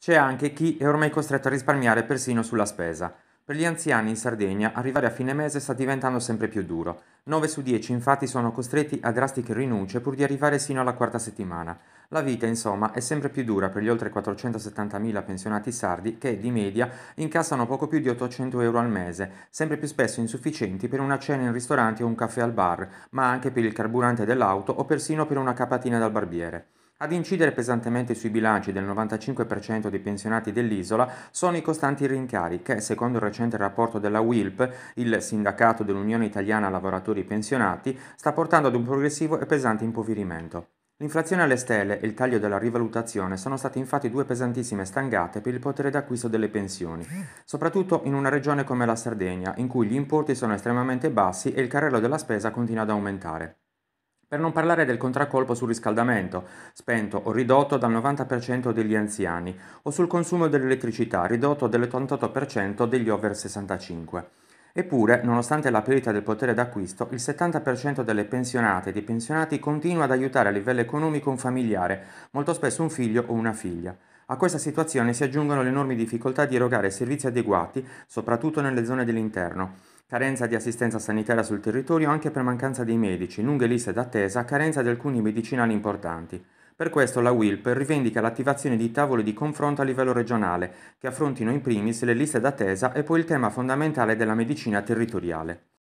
C'è anche chi è ormai costretto a risparmiare persino sulla spesa. Per gli anziani in Sardegna arrivare a fine mese sta diventando sempre più duro. 9 su 10 infatti sono costretti a drastiche rinunce pur di arrivare sino alla quarta settimana. La vita insomma è sempre più dura per gli oltre 470.000 pensionati sardi che di media incassano poco più di 800 euro al mese, sempre più spesso insufficienti per una cena in ristorante o un caffè al bar, ma anche per il carburante dell'auto o persino per una capatina dal barbiere. Ad incidere pesantemente sui bilanci del 95% dei pensionati dell'isola sono i costanti rincari che, secondo il recente rapporto della WILP, il sindacato dell'Unione Italiana Lavoratori Pensionati, sta portando ad un progressivo e pesante impoverimento. L'inflazione alle stelle e il taglio della rivalutazione sono state infatti due pesantissime stangate per il potere d'acquisto delle pensioni, soprattutto in una regione come la Sardegna, in cui gli importi sono estremamente bassi e il carrello della spesa continua ad aumentare. Per non parlare del contraccolpo sul riscaldamento, spento o ridotto dal 90% degli anziani, o sul consumo dell'elettricità, ridotto dell'88% degli over 65. Eppure, nonostante la perdita del potere d'acquisto, il 70% delle pensionate e dei pensionati continua ad aiutare a livello economico un familiare, molto spesso un figlio o una figlia. A questa situazione si aggiungono le enormi difficoltà di erogare servizi adeguati, soprattutto nelle zone dell'interno. Carenza di assistenza sanitaria sul territorio anche per mancanza di medici, lunghe liste d'attesa, carenza di alcuni medicinali importanti. Per questo la WILP rivendica l'attivazione di tavoli di confronto a livello regionale, che affrontino in primis le liste d'attesa e poi il tema fondamentale della medicina territoriale.